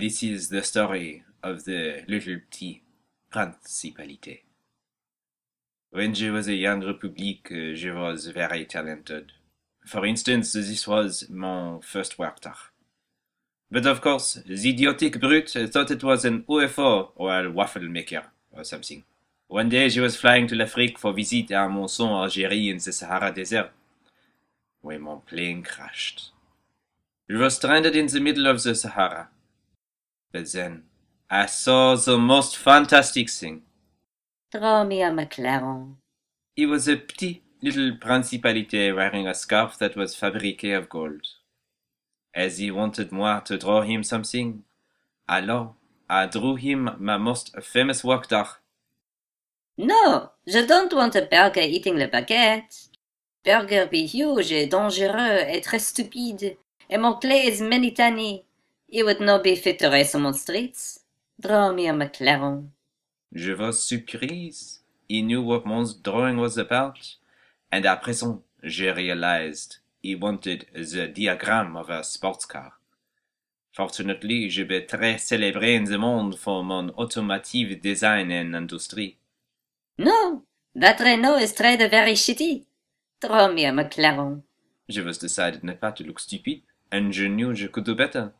This is the story of the little petit principality. When I was a young republic, I uh, was very talented. For instance, this was my first werther. But of course, the idiotic brute thought it was an UFO or a waffle maker or something. One day she was flying to l'Afrique for visit à Monson, Algeria, in the Sahara Desert, when my plane crashed. It was stranded in the middle of the Sahara. But then I saw the most fantastic thing. Draw me a McLaren. It was a petit little principality wearing a scarf that was fabriqué of gold. As he wanted moi to draw him something, alors I drew him my most famous work d'art. No, je don't want a burger eating le baguette. Burger be huge et dangereux et très stupide, et mon clé is many you would not be fit to race among streets. Draw me a McLaren. Je was surprise. He knew what Mons drawing was about, and at present je realized he wanted the diagram of a sports car. Fortunately, je vais très célébré in the monde for mon automotive design and industry. No, that Renault is de very shitty. Draw me a McLaren. Je was decided not to look stupid, and je knew je could do better.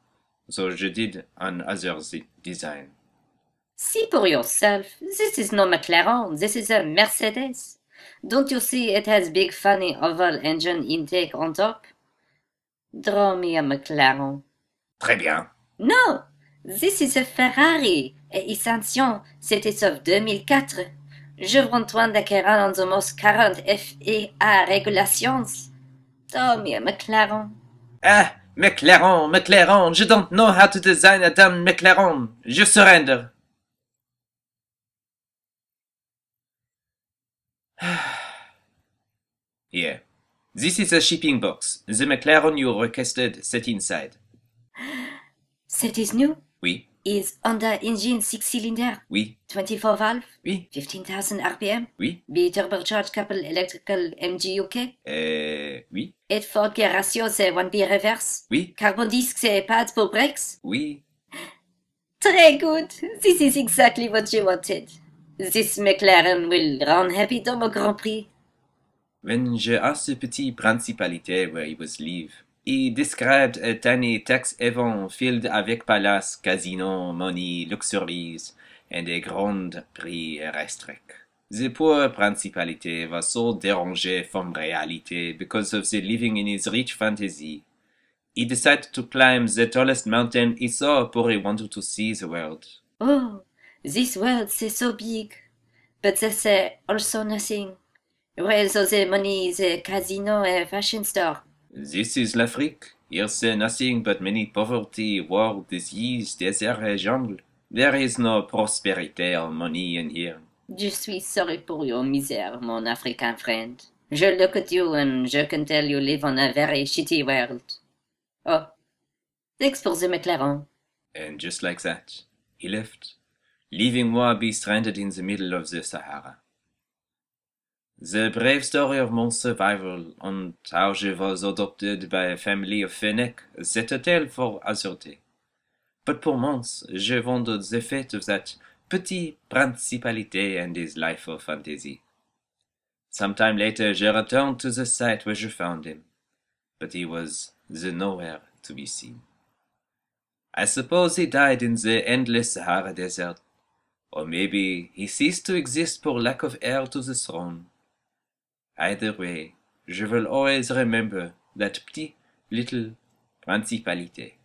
so you did an other design. See for yourself, this is no McLaren, this is a Mercedes. Don't you see it has big funny oval engine intake on top? Draw me a McLaren. Très bien. No, this is a Ferrari. Et Ascension, c'était sauf 2004. Jevron d'acquérir dans the most current FEA regulations. Draw me a McLaren. Ah, McLaren, McLaren, I don't know how to design a damn McLaren. I surrender. yeah. This is a shipping box. The McLaren you requested set inside. Set is new? Oui. Is Honda engine 6 cylinder? Oui. 24 valve? Oui. 15,000 RPM? Oui. Be turbocharged couple electrical MGUK? Euh, oui. 8 Ford gear ratio, c'est 1B reverse? Oui. Carbon disc, c'est pads for brakes? Oui. Très good. This is exactly what you wanted. This McLaren will run happy dans mon Grand Prix. When je à ce petit principalité where he was leave. He described euh, a tiny tax Evon Field avec palace, casino, money, luxuries and a grand prix restrict. The poor principality was so deranged from reality because of the living in his rich fantasy. He decided to climb the tallest mountain he saw, for he wanted to see the world. Oh, this world is so big, but there's also nothing. Where's all the money, the casino, and fashion store? This is l'Afrique. Here say nothing but many poverty, war, disease, desert, and jungle. There is no prosperity or money in here. Je suis sorry pour your misère, mon African friend. Je look at you and je can tell you live on a very shitty world. Oh, thanks for the McLaren. And just like that, he left, leaving moi be stranded in the middle of the Sahara. The brave story of my survival and how she was adopted by a family of Fennec is a tale for Azurte. But pour months, je wondered the fate of that petit principalité and his life of fantasy. Some time later, je returned to the site where je found him, but he was the nowhere to be seen. I suppose he died in the endless Sahara desert, or maybe he ceased to exist for lack of heir to the throne. Either way, je will always remember that petit, little principality.